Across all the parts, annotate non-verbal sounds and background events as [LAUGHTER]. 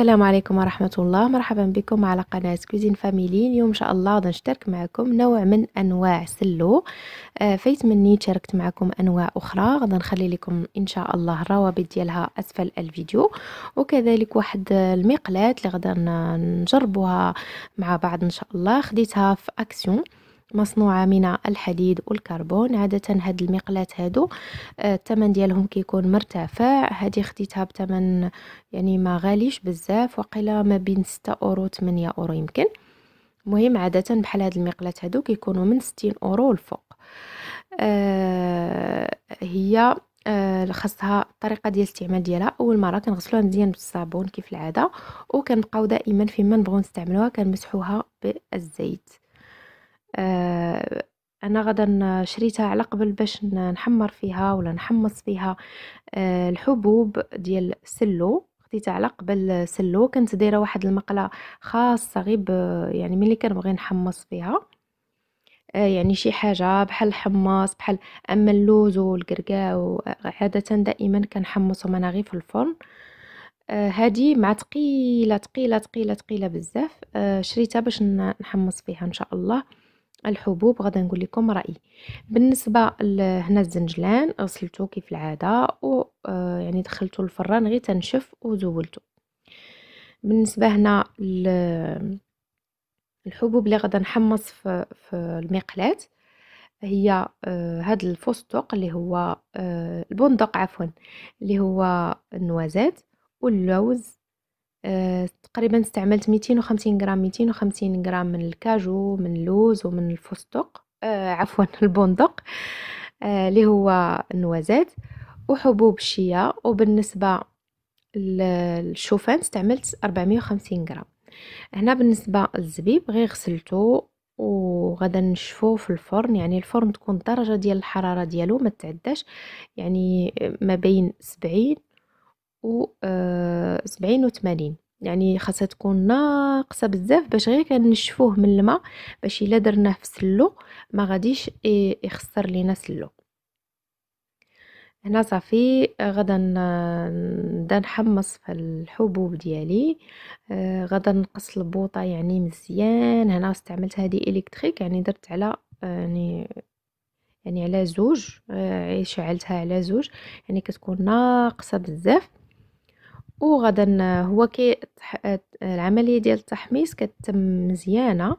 السلام عليكم ورحمة الله مرحبا بكم على قناة كوزين فاميلي اليوم إن شاء الله غادي نشترك معكم نوع من أنواع سلو فيت آه، فايت مني شاركت معكم أنواع أخرى غادي نخلي لكم إن شاء الله الروابط ديالها أسفل الفيديو وكذلك واحد المقلاة اللي غادي نجربوها مع بعض إن شاء الله خديتها في أكسيون مصنوعه من الحديد والكربون عاده هاد المقلات هادو آه، الثمن ديالهم كيكون مرتفع هذه خديتها بثمن يعني ما غاليش بزاف وقيله ما بين 6 اورو 8 اورو يمكن مهم عاده بحال هاد المقلات هادو كيكونوا من 60 اورو الفوق آه هي آه، خاصها الطريقه ديال الاستعمال ديالها اول مره كنغسلوها مزيان بالصابون كيف العاده وكنبقاو دائما فيما نبغيو نستعملوها كنمسحوها بالزيت آه، انا غدا شريتها على قبل باش نحمر فيها ولا نحمص فيها آه، الحبوب ديال سلو خديتها على قبل سلو كنت دايره واحد المقله خاصه غير يعني ملي كنبغي نحمص فيها آه، يعني شي حاجه بحال الحماص بحال اما اللوز والكركاع عاده دائما كنحمصهم انا غير في الفرن هادي مع تقيله تقيله تقيله تقيله بزاف شريتها باش نحمص فيها ان شاء الله الحبوب غادي نقول لكم رايي بالنسبه هنا الزنجلان غسلته كيف العاده و آه، يعني دخلته الفران غير تنشف وزولته بالنسبه هنا الحبوب اللي غادي نحمص في, في المقلاه هي آه، هاد الفستق اللي هو آه، البندق عفوا اللي هو النوازات واللوز تقريبا استعملت ميتين غرام ميتين غرام من الكاجو من اللوز ومن الفستق آه، عفوا [LAUGHS] البندق آه، اللي هو النوازات وحبوب الشيا وبالنسبة للشوفان استعملت 450 غرام هنا بالنسبة للزبيب غير غسلته وغدا نشفو في الفرن يعني الفرن تكون درجه ديال الحراره ديالو ما تعداش يعني ما بين 70 و سبعين وثمانين يعني خاصها تكون ناقصه بزاف باش غير كنشفوه من الماء باش الا درناه في سلو ما غاديش يخسر لينا سلو هنا صافي غدا نبدا نحمص في الحبوب ديالي آه، غدا نقص البوطه يعني مزيان هنا استعملت هذه الكتريك يعني درت على آه، يعني يعني على زوج آه، شعلتها على زوج يعني كتكون ناقصه بزاف وغدا هو كي العمليه ديال التحميص كتتم مزيانه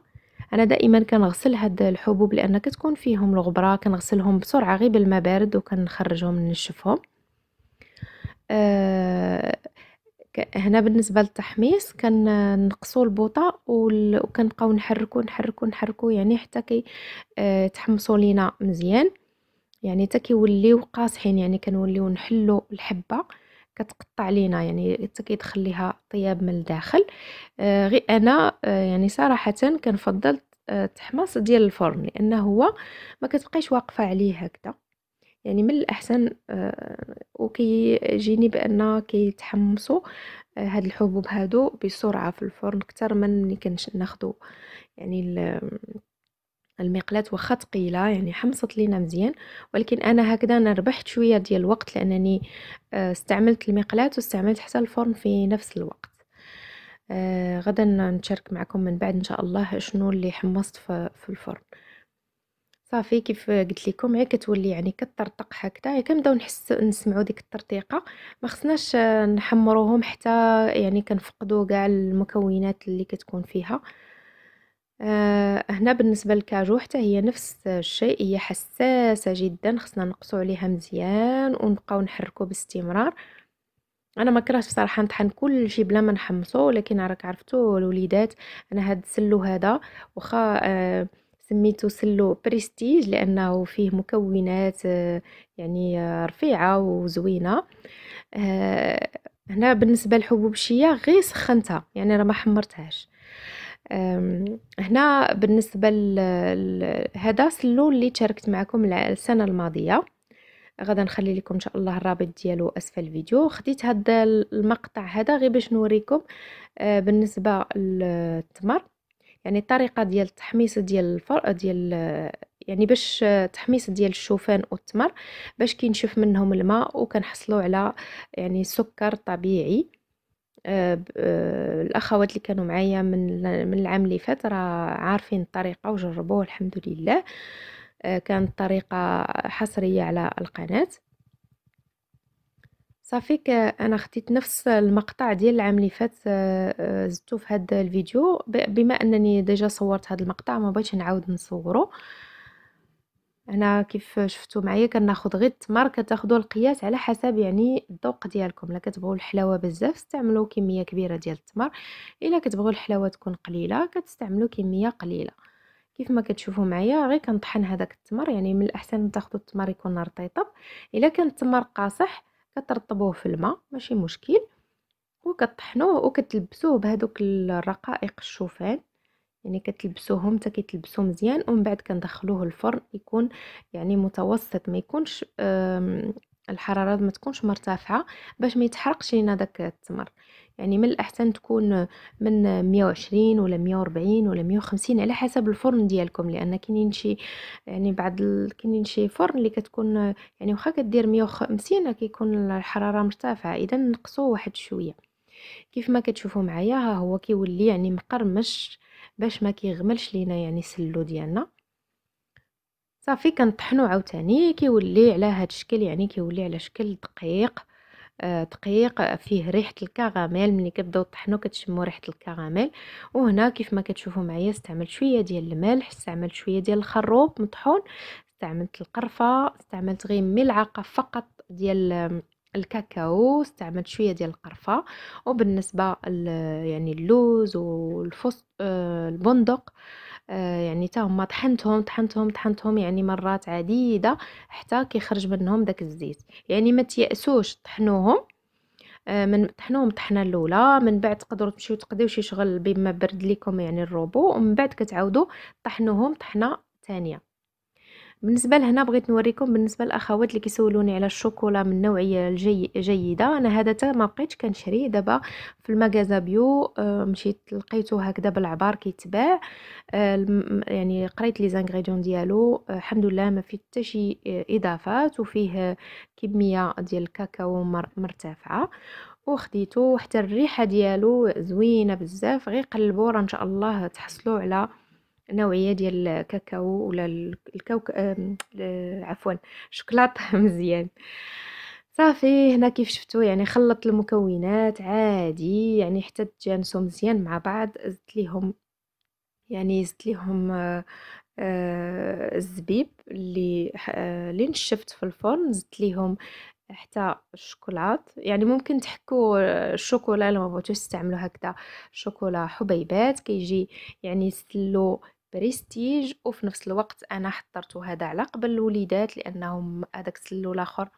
انا دائما كنغسل هاد الحبوب لان كتكون فيهم الغبره كنغسلهم بسرعه غير بالماء بارد وكنخرجهم نشفهم أه هنا بالنسبه للتحميص كنقصوا البوطه وكنبقاو نحركو نحركو نحركو يعني حتى كي أه تحمصوا لينا مزيان يعني حتى كيوليو قاصحين يعني كنوليو نحلو الحبه كتقطع لينا يعني حتى كيدخل ليها طياب من الداخل آه غير انا آه يعني صراحه كنفضل آه، التحماص ديال الفرن لانه هو ما كتبقايش واقفه عليه هكذا يعني من الاحسن آه، وكيجيني بان كيتحمصوا آه، هاد الحبوب هادو بسرعه في الفرن اكثر من ملي كناخذوا يعني المقلاة واخا تقيلة يعني حمصت لينا مزيان ولكن انا هكذا انا ربحت شويه ديال الوقت لانني آه، استعملت المقلاة واستعملت حتى الفرن في نفس الوقت آه، غدا نشارك معكم من بعد ان شاء الله شنو اللي حمصت في الفرن صافي كيف قلت لكم هي كتولي يعني كترطق هكذا يعني كنبداو نحس نسمعوا ديك الترطيقه ما خصناش آه، نحمروهم حتى يعني كنفقدوا كاع المكونات اللي كتكون فيها آه آه، هنا بالنسبه للكاجو حتى هي نفس الشيء هي حساسه جدا خصنا نقصوا عليها مزيان ونبقاو نحركو باستمرار انا ما كرهتش بصراحه نطحن كل شيء بلا ما نحمصو ولكن راك عرفتو الوليدات انا هاد السلو هذا واخا آه، سميتو سلو بريستيج لانه فيه مكونات آه، يعني رفيعه وزوينه هنا بالنسبه للحبوب الشيا غير سخنتها يعني راه ما حمرتهاش هنا بالنسبة لهذا سلو اللي شاركت معكم السنة الماضية غدا نخلي لكم ان شاء الله الرابط ديالو اسفل الفيديو خديت هذا المقطع هذا غير باش نوريكم أه، بالنسبه للتمر يعني الطريقه ديال التحميص ديال الفرق ديال يعني باش تحميص ديال الشوفان والتمر باش كينشف منهم الماء وكنحصلوا على يعني سكر طبيعي آه، آه، الاخوات اللي كانوا معايا من من العام اللي فات راه عارفين الطريقه وجربوه الحمد لله آه، كانت طريقه حصريه على القناه صافي انا خديت نفس المقطع ديال العام اللي فات زدته في هذا الفيديو بما انني ديجا صورت هذا المقطع ما بغيتش نعاود نصوره هنا كيف شفتوا معايا كناخذ غير التمر كتاخذوا القياس على حسب يعني الذوق ديالكم الا كتبغوا الحلاوه بزاف استعملوا كميه كبيره ديال التمر الا كتبغوا الحلاوه تكون قليله كتستعملوا كميه قليله كيف ما كتشوفوا معايا غير كنطحن هذاك التمر يعني من الاحسن تاخذوا التمر يكون رطيطب الا كان التمر قاصح كترطبوه في الماء ماشي مشكل وكطحنوه وكتلبسوه بهذوك الرقائق الشوفان يعني كتلبسوهم حتى كيتلبسو مزيان ومن بعد كندخلوه الفرن يكون يعني متوسط ما يكونش الحراره ما تكونش مرتفعه باش ما يتحرقش لينا داك التمر يعني من الاحسن تكون من 120 ولا 140 ولا 150 على حسب الفرن ديالكم لان كاينين شي يعني بعض كاينين شي فرن اللي كتكون يعني واخا كدير 150 كيكون الحراره مرتفعه اذا نقصوا واحد شويه كيف ما كتشوفوا معايا ها هو كيولي يعني مقرمش باش ما كيغملش لينا يعني السلو ديالنا صافي كنطحنو عاوتاني كيولي على هذا الشكل يعني كيولي على شكل دقيق آه دقيق آه، فيه ريحه الكراميل ملي كبداو طحنو كتشمو ريحه الكراميل وهنا كيف ما كتشوفوا معايا استعملت شويه ديال الملح استعملت شويه ديال الخروب مطحون استعملت القرفه استعملت غير ملعقه فقط ديال الكاكاو استعملت شويه ديال القرفه وبالنسبه [HESITATION] يعني اللوز والفص آه، البندق آه، يعني تا هما طحنتهم طحنتهم طحنتهم يعني مرات عديده حتى كيخرج منهم داك الزيت يعني ما تيأسوش طحنوهم آه، من طحنوهم طحنه الاولى من بعد تقدروا تمشيو تقضيو شي شغل بما برد لكم يعني الروبو ومن بعد كتعاودوا طحنوهم طحنه ثانيه بالنسبه لهنا بغيت نوريكم بالنسبه للاخوات اللي كيسولوني على الشوكولا من نوعيه جي جيده انا هذا حتى ما بقيتش كنشري دابا في المغازا بيو آه، مشيت لقيته هكذا بالعبار كيتباع آه، يعني قريت لي زانغريديون ديالو آه، الحمد لله ما فيه حتى شي اضافات وفيه كميه ديال الكاكاو مرتفعه وخديته حتى الريحه ديالو زوينه بزاف غير قلبوا راه ان شاء الله تحصلوا على نوعيه ديال الكاكاو ولا الكوك عفوا شوكولاط [LAUGHS] مزيان صافي هنا كيف شفتوا يعني خلطت المكونات عادي يعني حتى تجانسوا مزيان مع بعض زدت ليهم يعني زدت ليهم آه، آه، الزبيب اللي آه، اللي نشفت في الفرن زدت ليهم حتى الشوكولات يعني ممكن تحكوا الشوكولا لما بغيتوش تستعملوا هكذا شوكولا حبيبات كيجي يعني سلو بريستيج وفي نفس الوقت انا حضرت هذا على قبل الوليدات لانهم هذاك السلو الاخر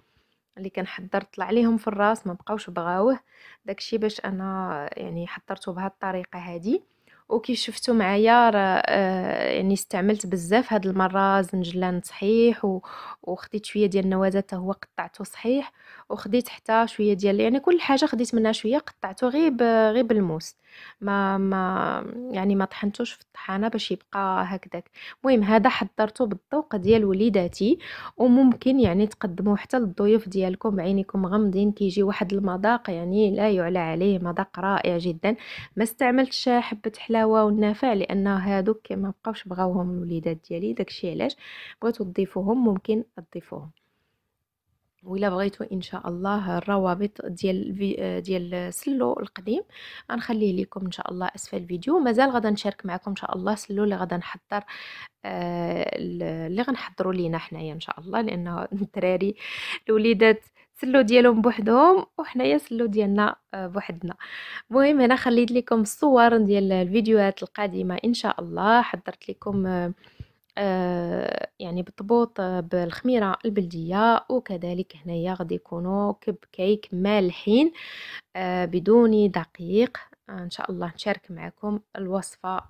اللي كان حضر طلع ليهم في الراس ما بقاوش بغاوه داكشي باش انا يعني حضرته بهذه الطريقه هذه وكي شفتوا معايا راه آه، يعني استعملت بزاف هاد المره زنجلان صحيح وخديت شويه ديال النوازات هو قطعته صحيح وخديت حتى شويه ديال يعني كل حاجه خديت منها شويه قطعته غير غير بالموس ما ما يعني ما طحنتوش في الطحانه باش يبقى هكذاك المهم هذا حضرته بالذوق ديال وليداتي وممكن يعني تقدموه حتى للضيوف ديالكم بعينكم غامضين كيجي واحد المذاق يعني لا يعلى عليه مذاق رائع جدا ما استعملتش حبه حلاوه والنافع لان هادوك ما بقاوش بغاوهم الوليدات ديالي داكشي علاش بغيتو تضيفوهم ممكن تضيفوهم وإلا بغيتو ان شاء الله الروابط ديال ديال سلو القديم غنخليه لكم ان شاء الله اسفل الفيديو مازال غدا نشارك معكم ان شاء الله سلو اللي غدا نحضر آه، اللي غنحضروا لينا حنايا ان شاء الله لانه الدراري الوليدات سلو ديالهم بوحدهم وحنايا سلو ديالنا آه، بوحدنا المهم هنا خليت لكم الصور ديال الفيديوهات القادمه ان شاء الله حضرت لكم آه آه، يعني بالطبوط آه، بالخميره البلديه وكذلك هنايا غادي يكونوا كب كيك مالحين آه، بدون دقيق ان شاء الله نشارك معكم الوصفه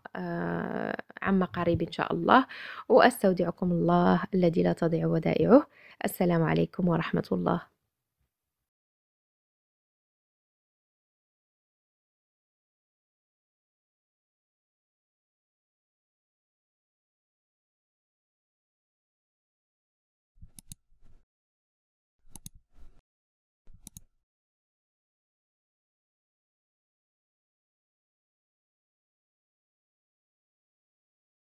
عما قريب ان شاء الله واستودعكم الله الذي لا تضيع ودائعه السلام عليكم ورحمه الله